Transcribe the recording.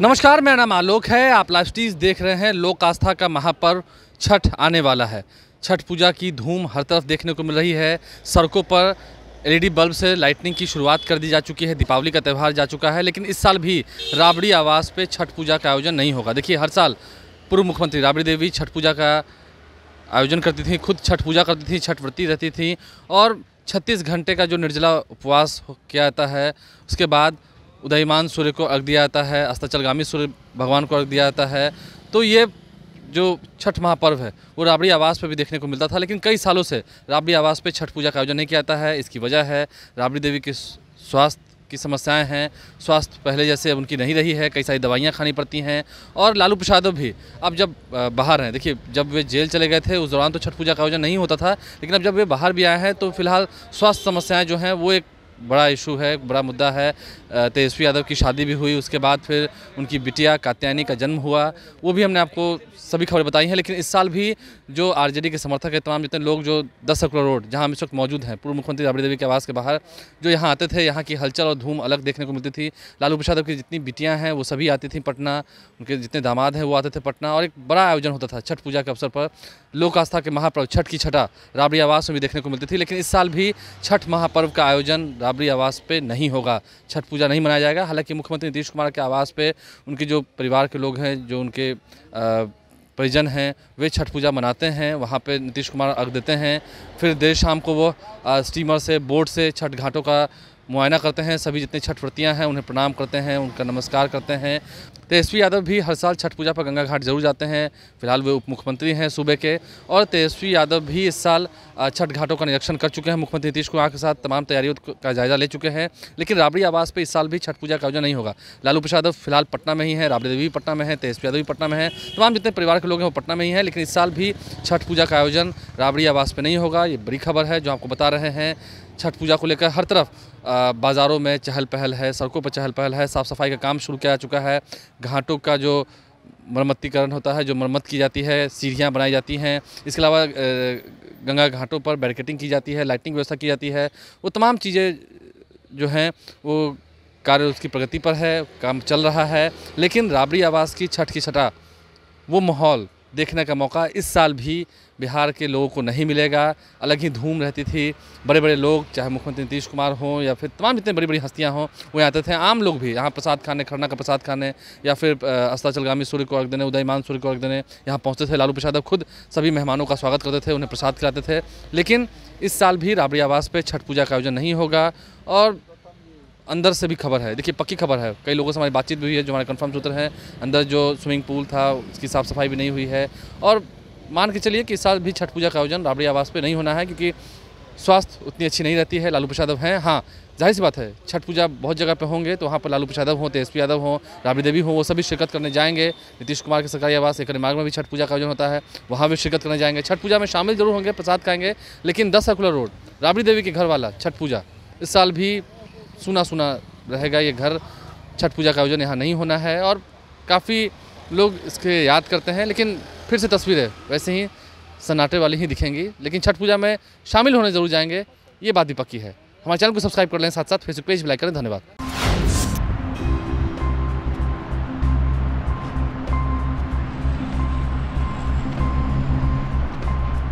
नमस्कार मेरा नाम आलोक है आप लास्टीज देख रहे हैं लोक आस्था का महापर्व छठ आने वाला है छठ पूजा की धूम हर तरफ देखने को मिल रही है सड़कों पर एलईडी बल्ब e से लाइटनिंग की शुरुआत कर दी जा चुकी है दीपावली का त्यौहार जा चुका है लेकिन इस साल भी राबड़ी आवास पे छठ पूजा का आयोजन नहीं होगा देखिए हर साल पूर्व मुख्यमंत्री राबड़ी देवी छठ पूजा का आयोजन करती थी खुद छठ पूजा करती थी छठ व्रती रहती थी और छत्तीस घंटे का जो निर्जला उपवास किया जाता है उसके बाद उदयमान सूर्य को अर्घ दिया जाता है अस्ताचलगामी सूर्य भगवान को अर्घ दिया जाता है तो ये जो छठ महापर्व है वो राबड़ी आवास पर भी देखने को मिलता था लेकिन कई सालों से राबड़ी आवास पर छठ पूजा का आयोजन नहीं किया जाता है इसकी वजह है राबड़ी देवी के स्वास्थ्य की समस्याएं हैं स्वास्थ्य पहले जैसे उनकी नहीं रही है कई सारी दवाइयां खानी पड़ती हैं और लालू प्रसाद भी अब जब बाहर हैं देखिए जब वे जेल चले गए थे उस दौरान तो छठ पूजा का आयोजन नहीं होता था लेकिन अब जब वे बाहर भी आए हैं तो फिलहाल स्वास्थ्य समस्याएं जो हैं वो एक बड़ा इशू है बड़ा मुद्दा है तेजस्वी यादव की शादी भी हुई उसके बाद फिर उनकी बिटिया कात्यायनी का जन्म हुआ वो भी हमने आपको सभी खबरें बताई हैं लेकिन इस साल भी जो आरजेडी के समर्थक है तमाम जितने लोग जो दस अक्रोड़ रोड जहाँ हम इस वक्त मौजूद हैं पूर्व मुख्यमंत्री राबड़ी देवी के आवास के बाहर जो यहाँ आते थे यहाँ की हलचल और धूम अलग देखने को मिलती थी लालू प्रसाद की जितनी बिटियाँ हैं वो सभी आती थी पटना उनके जितने दामाद हैं वो आते थे पटना और एक बड़ा आयोजन होता था छठ पूजा के अवसर पर लोक आस्था के महापर्व छठ की छठा राबड़ी आवास में भी देखने को मिलती थी लेकिन इस साल भी छठ महापर्व का आयोजन राबरी आवास पे नहीं होगा छठ पूजा नहीं मनाया जाएगा हालांकि मुख्यमंत्री नीतीश कुमार के आवास पे उनके जो परिवार के लोग हैं जो उनके परिजन हैं वे छठ पूजा मनाते हैं वहाँ पे नीतीश कुमार अर्घ देते हैं फिर देर शाम को वो स्टीमर से बोट से छठ घाटों का मुआयना करते हैं सभी जितने छठ व्रतियाँ हैं उन्हें प्रणाम करते हैं उनका नमस्कार करते हैं तेजस्वी तो यादव भी हर साल छठ पूजा पर गंगा घाट जरूर जाते हैं फिलहाल वे उप मुख्यमंत्री हैं सूबे के और तेजस्वी तो यादव भी इस साल छठ घाटों का निरीक्षण कर चुके हैं मुख्यमंत्री नीतीश कुमार के साथ तमाम तैयारियों का जायजा ले चुके हैं लेकिन राबड़ी आवास पर इस साल भी छठ पूजा का आयोजन नहीं होगा लालू प्रसाद यादव फिलहाल पटना में ही है राबड़ी देवी पटना में है तेजस्वी तो यादव भी पटना में है तमाम जितने परिवार के लोग हैं वो पटना में ही हैं लेकिन इस साल भी छठ पूजा का आयोजन राबड़ी आवास पर नहीं होगा ये बड़ी खबर है जो आपको बता रहे हैं छठ पूजा को लेकर हर तरफ बाज़ारों में चहल पहल है सड़कों पर चहल पहल है साफ़ सफाई का काम शुरू किया जा चुका है घाटों का जो मरम्मतीकरण होता है जो मरम्मत की जाती है सीढ़ियाँ बनाई जाती हैं इसके अलावा गंगा घाटों पर बैरिकेटिंग की जाती है लाइटिंग व्यवस्था की जाती है वो तमाम चीज़ें जो हैं वो कार्य उसकी प्रगति पर है काम चल रहा है लेकिन राबड़ी आवास की छठ की छटा वो माहौल देखने का मौका इस साल भी बिहार के लोगों को नहीं मिलेगा अलग ही धूम रहती थी बड़े बड़े लोग चाहे मुख्यमंत्री नीतीश कुमार हों या फिर तमाम जितने बड़ी बड़ी हस्तियाँ हों वो आते थे आम लोग भी यहाँ प्रसाद खाने खरना का प्रसाद खाने या फिर अस्ताचलगामी सूर्य को अर्घ देने उदयमान सूर्य को अर्घ देने यहाँ पहुँचते थे लालू प्रसाद खुद सभी मेहमानों का स्वागत करते थे उन्हें प्रसाद खिलाते थे लेकिन इस साल भी राबड़ी आवास पर छठ पूजा का आयोजन नहीं होगा और अंदर से भी खबर है देखिए पक्की खबर है कई लोगों से हमारी बातचीत भी हुई है जो हमारे कन्फर्म सूत्र हैं अंदर जो स्विमिंग पूल था उसकी साफ़ सफाई भी नहीं हुई है और मान के चलिए कि इस साल भी छठ पूजा का आयोजन राबड़ी आवास पर नहीं होना है क्योंकि स्वास्थ्य उतनी अच्छी नहीं रहती है लालू प्रसाद यादव हैं हाँ जाहिर सी बात है छठ पूजा बहुत जगह पे होंगे तो वहाँ पर लालू प्रसाद यादव हों तेजस्वी यादव हों राबड़ी देवी हों वो सभी शिरकत करने जाएंगे नीतीश कुमार के सरकारी आवास एक मार्ग में भी छठ पूजा का आयोजन होता है वहाँ भी शिरकत करने जाएंगे छठ पूजा में शामिल जरूर होंगे प्रसाद खाएंगे लेकिन दस सर्कुलर रोड राबड़ी देवी के घर वाला छठ पूजा इस साल भी सुना सुना रहेगा ये घर छठ पूजा का आयोजन यहाँ नहीं होना है और काफ़ी लोग इसके याद करते हैं लेकिन फिर से तस्वीरें वैसे ही सन्नाटे वाली ही दिखेंगी लेकिन छठ पूजा में शामिल होने जरूर जाएंगे ये बात भी पक्की है हमारे चैनल को सब्सक्राइब कर लें साथ साथ फेसबुक पेज भी लाइक करें धन्यवाद